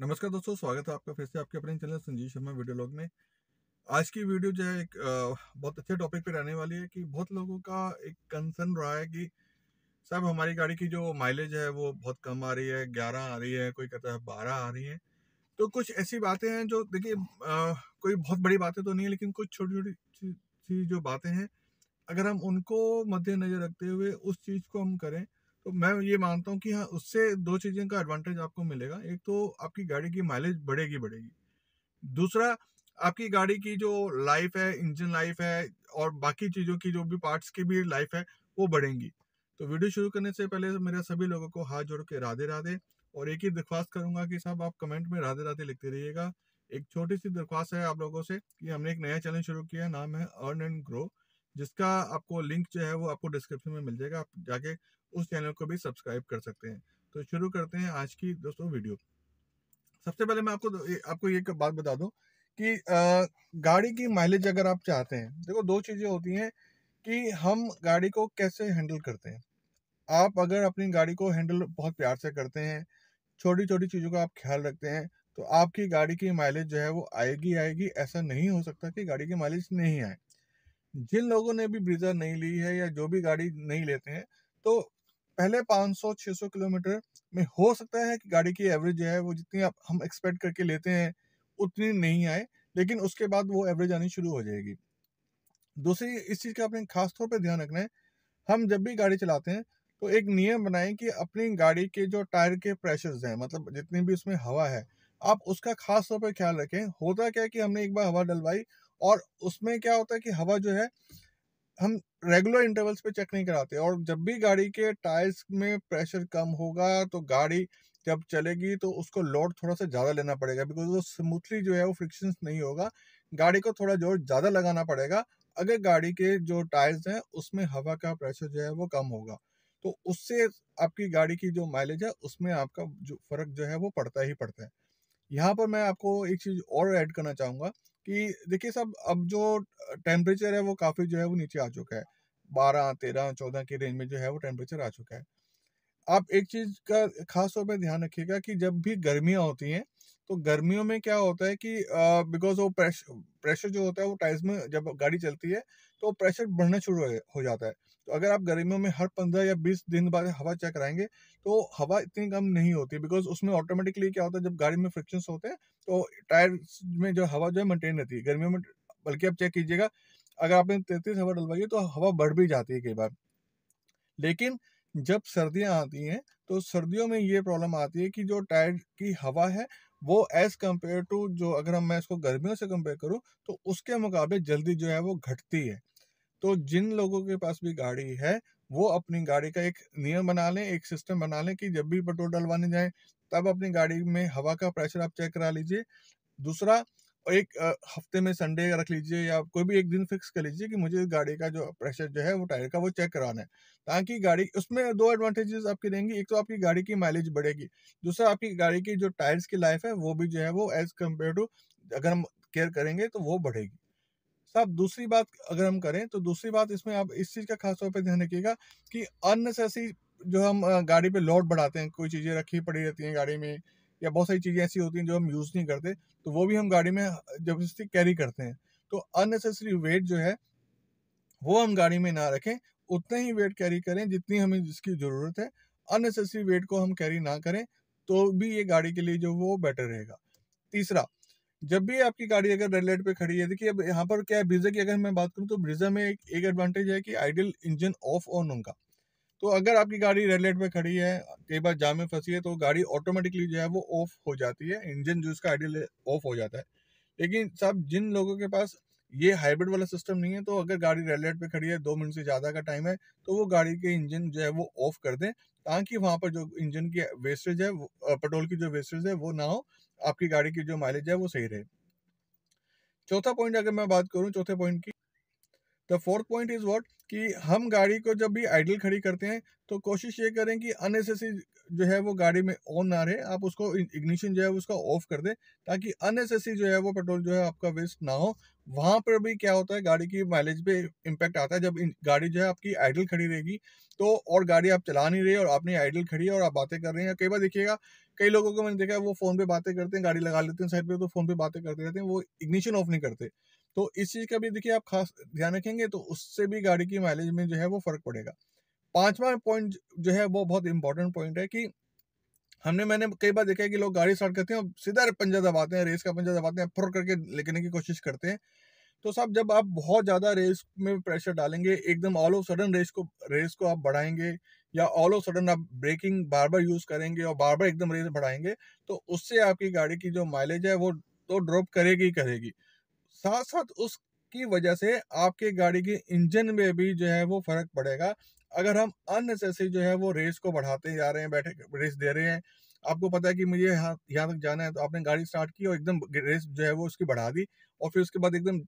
नमस्कार दोस्तों स्वागत है आपका फिर से आपके अपने channel Sanjeev Sharma video log में आज की वीडियो जो है एक बहुत अच्छे टॉपिक पर रहने वाली है कि बहुत लोगों का एक कंसर्न रहा है कि साहब हमारी गाड़ी की जो माइलेज है वो बहुत कम आ रही है ग्यारह आ रही है कोई कहता है बारह आ रही है तो कुछ ऐसी बातें हैं जो देखिए कोई बहुत बड़ी बातें तो नहीं है लेकिन कुछ छोटी छोटी सी जो बातें हैं अगर हम उनको मद्देनजर रखते हुए उस चीज़ को हम करें तो मैं ये मानता हूँ कि हाँ उससे दो चीज़ें का एडवांटेज आपको मिलेगा एक तो आपकी गाड़ी की माइलेज बढ़ेगी बढ़ेगी दूसरा आपकी गाड़ी की जो लाइफ है इंजन लाइफ है और बाकी चीज़ों की जो भी पार्ट्स की भी लाइफ है वो बढ़ेंगी तो वीडियो शुरू करने से पहले मेरे सभी लोगों को हाथ जोड़ के राधे राधे और एक ही दरख्वास्त करूंगा कि साहब आप कमेंट में राधे राधे लिखते रहिएगा एक छोटी सी दरख्वास्त है आप लोगों से कि हमने एक नया चैनल शुरू किया नाम है अर्न एंड ग्रो जिसका आपको लिंक जो है वो आपको डिस्क्रिप्शन में मिल जाएगा आप जाके उस चैनल को भी सब्सक्राइब कर सकते हैं तो शुरू करते हैं आज की दोस्तों वीडियो सबसे पहले मैं आपको आपको ये बात बता दूं कि गाड़ी की माइलेज अगर आप चाहते हैं देखो दो चीज़ें होती हैं कि हम गाड़ी को कैसे हैंडल करते हैं आप अगर अपनी गाड़ी को हैंडल बहुत प्यार से करते हैं छोटी छोटी चीज़ों का आप ख्याल रखते हैं तो आपकी गाड़ी की माइलेज जो है वो आएगी आएगी ऐसा नहीं हो सकता कि गाड़ी की माइलेज नहीं आए जिन लोगों ने भी ब्रीजर नहीं ली है या जो भी गाड़ी नहीं लेते हैं तो पहले 500-600 किलोमीटर में हो सकता है कि गाड़ी की एवरेज जो है वो जितनी आप हम एक्सपेक्ट करके लेते हैं उतनी नहीं आए लेकिन उसके बाद वो एवरेज आनी शुरू हो जाएगी दूसरी इस चीज़ का अपने खास तौर पर ध्यान रखना है हम जब भी गाड़ी चलाते हैं तो एक नियम बनाएं कि अपनी गाड़ी के जो टायर के प्रेशर्स हैं मतलब जितनी भी उसमें हवा है आप उसका खास तौर पर ख्याल रखें होता क्या है कि हमने एक बार हवा डलवाई और उसमें क्या होता है कि हवा जो है हम रेगुलर इंटरवल्स पे चेक नहीं कराते और जब भी गाड़ी के टायर्स में प्रेशर कम होगा तो गाड़ी जब चलेगी तो उसको लोड थोड़ा सा ज़्यादा लेना पड़ेगा बिकॉज वो स्मूथली जो है वो फ्रिक्शन नहीं होगा गाड़ी को थोड़ा जोर ज़्यादा लगाना पड़ेगा अगर गाड़ी के जो टायर्स हैं उसमें हवा का प्रेशर जो है वो कम होगा तो उससे आपकी गाड़ी की जो माइलेज है उसमें आपका जो फ़र्क जो है वो पड़ता ही पड़ता है यहाँ पर मैं आपको एक चीज़ और ऐड करना चाहूँगा कि देखिए सब अब जो टेम्परेचर है वो काफ़ी जो है वो नीचे आ चुका है बारह तेरह चौदह के रेंज में जो है वो टेम्परेचर आ चुका है आप एक चीज़ का खास तौर पर ध्यान रखिएगा कि जब भी गर्मियां होती हैं तो गर्मियों में क्या होता है कि बिकॉज वो प्रेशर प्रेशर जो होता है वो टायर्स में जब गाड़ी चलती है तो प्रेशर बढ़ना शुरू हो जाता है तो अगर आप गर्मियों में हर पंद्रह या बीस दिन बाद हवा चेक कराएंगे तो हवा इतनी कम नहीं होती बिकॉज उसमें ऑटोमेटिकली क्या होता है जब गाड़ी में फ्रिक्शंस होते हैं तो टायर में जो हवा जो है मेंटेन रहती है गर्मियों में बल्कि आप चेक कीजिएगा अगर आपने तैतीस हवा डलवाई तो हवा बढ़ भी जाती है कई बार लेकिन जब सर्दियां आती हैं तो सर्दियों में ये प्रॉब्लम आती है कि जो टायर की हवा है वो एज़ कम्पेयर टू जो अगर हम मैं इसको गर्मियों से कंपेयर करूँ तो उसके मुकाबले जल्दी जो है वो घटती है तो जिन लोगों के पास भी गाड़ी है वो अपनी गाड़ी का एक नियम बना लें एक सिस्टम बना लें कि जब भी पेट्रोल डलवाने जाएं तब अपनी गाड़ी में हवा का प्रेशर आप चेक करा लीजिए दूसरा एक हफ्ते में संडे रख लीजिए या कोई भी एक दिन फिक्स कर लीजिए कि मुझे गाड़ी का जो प्रेशर जो है वो टायर का वो चेक कराना है ताकि गाड़ी उसमें दो एडवांटेजेस आपकी रहेंगी एक तो आपकी गाड़ी की माइलेज बढ़ेगी दूसरा आपकी गाड़ी की जो टायर्स की लाइफ है वो भी जो है वो एज कम्पेयर टू अगर हम केयर करेंगे तो वो बढ़ेगी साहब दूसरी बात अगर हम करें तो दूसरी बात इसमें आप इस चीज़ का खास तौर पर ध्यान रखिएगा कि अननेसेसरी जो हम गाड़ी पे लोड बढ़ाते हैं कोई चीज़ें रखी पड़ी रहती हैं गाड़ी में या बहुत सारी चीज़ें ऐसी होती हैं जो हम यूज़ नहीं करते तो वो भी हम गाड़ी में जबरदस्ती कैरी करते हैं तो अननेसेसरी वेट जो है वो हम गाड़ी में ना रखें उतना ही वेट कैरी करें जितनी हमें जिसकी ज़रूरत है अननेसेसरी वेट को हम कैरी ना करें तो भी ये गाड़ी के लिए जो वो बेटर रहेगा तीसरा जब भी आपकी गाड़ी अगर रेड लाइट पे खड़ी है देखिए अब यहाँ पर क्या है ब्रीजा की अगर मैं बात करूँ तो ब्रिजा में एक, एक एडवांटेज है कि आइडियल इंजन ऑफ ऑन होगा तो अगर आपकी गाड़ी रेड लाइट में खड़ी है कई बार जाम में फंसी है तो गाड़ी ऑटोमेटिकली जो है वो ऑफ हो जाती है इंजन जो इसका आइडियल ऑफ हो जाता है लेकिन साहब जिन लोगों के पास ये हाइब्रिड वाला सिस्टम नहीं है तो अगर गाड़ी रेड लाइट पे खड़ी है दो मिनट से ज़्यादा का टाइम है तो वो गाड़ी के इंजन जो है वो ऑफ कर दें ताकि वहां पर जो इंजन की वेस्टेज है पेट्रोल की जो वेस्टेज है वो ना हो आपकी गाड़ी की जो माइलेज है वो सही रहे चौथा पॉइंट अगर मैं बात करूँ चौथे पॉइंट की the fourth point is what कि हम गाड़ी को जब भी आइडल खड़ी करते हैं तो कोशिश ये करें कि अननेसेसरी जो है वो गाड़ी में ऑन ना रहे आप उसको इग्निशन जो है उसका ऑफ कर दें ताकि अननेसेसरी जो है वो पेट्रोल जो है आपका वेस्ट ना हो वहाँ पर भी क्या होता है गाड़ी की माइलेज पे इम्पैक्ट आता है जब गाड़ी जो है आपकी आइडल खड़ी रहेगी तो और गाड़ी आप चला नहीं रहे और आपने आइडल खड़ी है और आप बातें कर रहे हैं कई बार देखिएगा कई लोगों को मैंने देखा है वो फ़ोन पे बातें करते हैं गाड़ी लगा लेते हैं साइड पे तो फ़ोन पे बातें करते रहते हैं वो इग्निशन ऑफ नहीं करते तो इस चीज़ का भी देखिए आप खास ध्यान रखेंगे तो उससे भी गाड़ी की माइलेज में जो है वो फ़र्क पड़ेगा पाँचवा पॉइंट जो है वो बहुत इंपॉर्टेंट पॉइंट है कि हमने मैंने कई बार देखा है कि लोग गाड़ी स्टार्ट करते हैं और सीधा पंजा दबाते हैं रेस का पंजा दबाते हैं फुर करके लेने की कोशिश करते हैं तो साहब जब आप बहुत ज़्यादा रेस में प्रेशर डालेंगे एकदम ऑल ऑफ सडन रेस को रेस को आप बढ़ाएंगे या ऑल ऑफ सडन आप ब्रेकिंग बार बार यूज़ करेंगे और बार बार एकदम रेस बढ़ाएंगे तो उससे आपकी गाड़ी की जो माइलेज है वो तो ड्रॉप करेगी ही करेगी साथ साथ उसकी वजह से आपके गाड़ी के इंजन में भी जो है वो फर्क पड़ेगा अगर हम अननेसेसरी जो है वो रेस को बढ़ाते जा रहे हैं बैठे रेस दे रहे हैं आपको पता है कि मुझे यहाँ यहाँ तक जाना है तो आपने गाड़ी स्टार्ट की और एकदम रेस जो है वो उसकी बढ़ा दी और फिर उसके बाद एकदम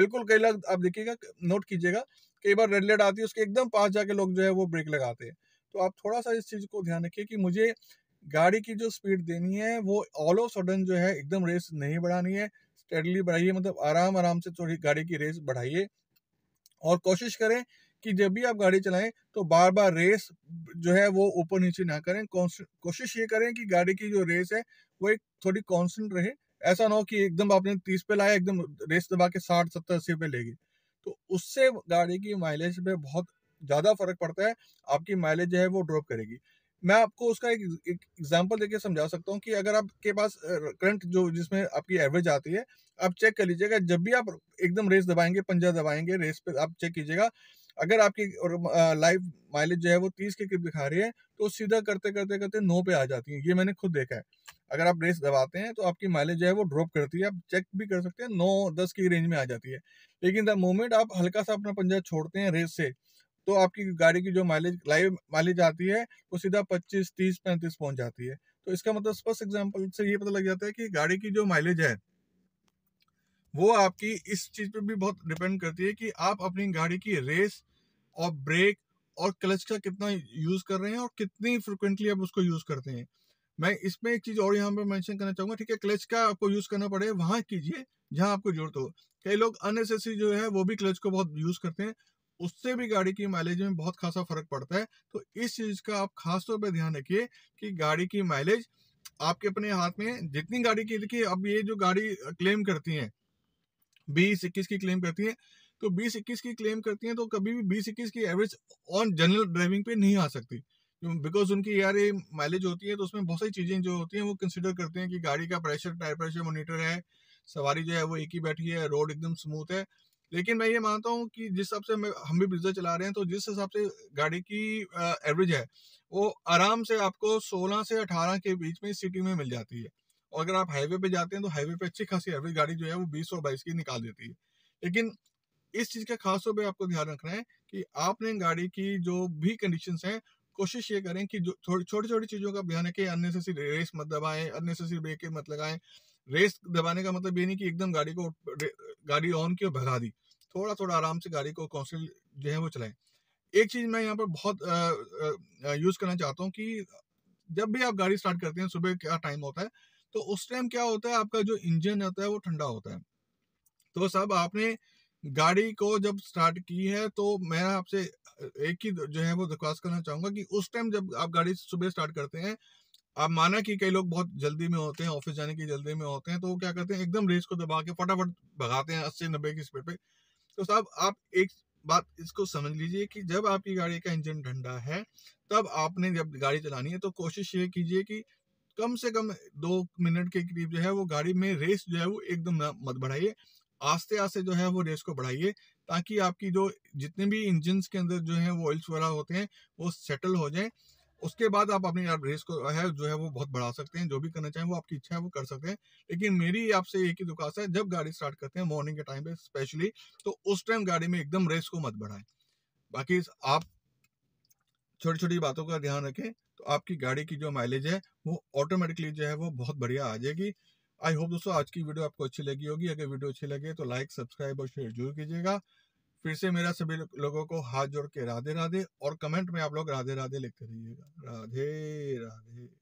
बिल्कुल कई लग आप देखिएगा नोट कीजिएगा कई बार रेड लाइट आती है उसके एकदम पास जाके लोग जो है वो ब्रेक लगाते हैं तो आप थोड़ा सा इस चीज़ को ध्यान रखिए कि मुझे गाड़ी की जो स्पीड देनी है वो ऑल ऑफ सडन जो है एकदम रेस नहीं बढ़ानी है स्टेडली बढ़ाइए मतलब आराम आराम से थोड़ी गाड़ी की रेस बढ़ाइए और कोशिश करें कि जब भी आप गाड़ी चलाएं तो बार बार रेस जो है वो ऊपर नीचे ना करें कोशिश ये करें कि गाड़ी की जो रेस है वो एक थोड़ी कांस्टेंट रहे ऐसा ना हो कि एकदम आपने तीस पे लाया एकदम रेस दबा के साठ सत्तर अस्सी पे लेगी तो उससे गाड़ी की माइलेज पे बहुत ज़्यादा फर्क पड़ता है आपकी माइलेज जो है वो ड्रॉप करेगी मैं आपको उसका एक एग्जाम्पल देके समझा सकता हूँ कि अगर आपके पास करंट जो जिसमें आपकी एवरेज आती है आप चेक कर लीजिएगा जब भी आप एकदम रेस दबाएंगे पंजा दबाएंगे रेस पे आप चेक कीजिएगा अगर आपकी और लाइव माइलेज जो है वो तीस के करीब दिखा रही है तो सीधा करते करते करते नौ पे आ जाती है ये मैंने खुद देखा है अगर आप रेस दबाते हैं तो आपकी माइलेज जो है वो ड्रॉप करती है आप चेक भी कर सकते हैं नौ दस की रेंज में आ जाती है लेकिन द मोमेंट आप हल्का सा अपना पंजा छोड़ते हैं रेस से तो आपकी गाड़ी की जो माइलेज लाइव माइलेज आती है वो सीधा पच्चीस तीस पैंतीस पहुंच जाती है तो इसका मतलब स्पष्ट एग्जाम्पल से ये पता लग जाता है कि गाड़ी की जो माइलेज है वो आपकी इस चीज पे भी बहुत डिपेंड करती है कि आप अपनी गाड़ी की रेस और ब्रेक और क्लच का कितना यूज कर रहे हैं और कितनी फ्रिक्वेंटली आप उसको यूज करते हैं मैं इसमें एक चीज और यहाँ पे मेंशन करना चाहूंगा ठीक है क्लच का आपको यूज करना पड़े वहां कीजिए जहां आपको जरूरत हो कई लोग अननेसेसरी जो है वो भी क्लच को बहुत यूज करते हैं उससे भी गाड़ी की माइलेज में बहुत खासा फर्क पड़ता है तो इस चीज का आप खास तौर पर ध्यान रखिए कि गाड़ी की माइलेज आपके अपने हाथ में जितनी गाड़ी की देखिए अब ये जो गाड़ी क्लेम करती है बीस इक्कीस की क्लेम करती है तो बीस इक्कीस की क्लेम करती है तो कभी भी बीस इक्कीस की एवरेज ऑन जनरल ड्राइविंग पे नहीं आ सकती बिकॉज उनकी यार ये माइलेज होती है तो उसमें बहुत सारी चीज़ें जो होती हैं वो कंसिडर करते हैं कि गाड़ी का प्रेशर टायर प्रेशर मोनिटर है सवारी जो है वो एक ही बैठी है रोड एकदम स्मूथ है लेकिन मैं ये मानता हूँ कि जिस हिसाब से हम भी बिजनेस चला रहे हैं तो जिस हिसाब से गाड़ी की एवरेज है वो आराम से आपको 16 से 18 के बीच में सिटी में मिल जाती है और अगर आप हाईवे पे जाते हैं तो हाईवे पे अच्छी खासी एवरेज गाड़ी जो है वो बीस और बाईस की निकाल देती है लेकिन इस चीज़ का खास तौर पर आपको ध्यान रखना है कि आपने गाड़ी की जो भी कंडीशन है कोशिश ये करें कि जो छोटी छोटी चीज़ों का ध्यान रखें अननेसेसरी रेस मत दबाएं अननेसेसरी ब्रेक मत लगाएं रेस दबाने का मतलब ये नहीं कि एकदम गाड़ी को गाड़ी ऑन की और भगा दी थोड़ा थोड़ा आराम से गाड़ी को कौंसिल जो है वो चलाएं एक चीज़ मैं यहाँ पर बहुत यूज़ करना चाहता हूँ कि जब भी आप गाड़ी स्टार्ट करते हैं सुबह क्या टाइम होता है तो उस टाइम क्या होता है आपका जो इंजन होता है वो ठंडा होता है तो सब आपने गाड़ी को जब स्टार्ट की है तो मैं आपसे एक ही जो है वो दरख्वास्त करना चाहूंगा कि उस टाइम जब आप गाड़ी सुबह स्टार्ट करते हैं आप माना कि कई लोग बहुत जल्दी में होते हैं ऑफिस जाने की जल्दी में होते हैं तो वो क्या करते हैं एकदम रेस को दबा के फटाफट भगाते हैं अस्सी नब्बे की स्पीड पे तो साहब आप एक बात इसको समझ लीजिए कि जब आपकी गाड़ी का इंजन ठंडा है तब आपने जब गाड़ी चलानी है तो कोशिश ये कीजिए कि कम से कम दो मिनट के करीब जो है वो गाड़ी में रेस जो है वो एकदम मत बढ़ाइए आस्ते आस्ते जो है वो रेस को बढ़ाइए ताकि आपकी जो जितने भी इंजन के अंदर जो है वो ऑयल्स वगैरह होते हैं वो सेटल हो जाए उसके बाद आप अपनी रेस को है जो है वो बहुत बढ़ा सकते हैं जो भी करना चाहें वो आपकी इच्छा है वो कर सकते हैं लेकिन मेरी आपसे एक ही दुकान है जब गाड़ी स्टार्ट करते हैं मॉर्निंग के टाइम पे स्पेशली तो उस टाइम गाड़ी में एकदम रेस को मत बढ़ाएं बाकी आप छोटी छोटी बातों का ध्यान रखें तो आपकी गाड़ी की जो माइलेज है वो ऑटोमेटिकली जो है वो बहुत बढ़िया आ जाएगी आई होप दोस्तों आज की वीडियो आपको अच्छी लगी होगी अगर वीडियो अच्छी लगे तो लाइक सब्सक्राइब और शेयर जरूर कीजिएगा फिर से मेरा सभी लोगों को हाथ जोड़ के राधे राधे और कमेंट में आप लोग राधे राधे लिखते रहिएगा राधे राधे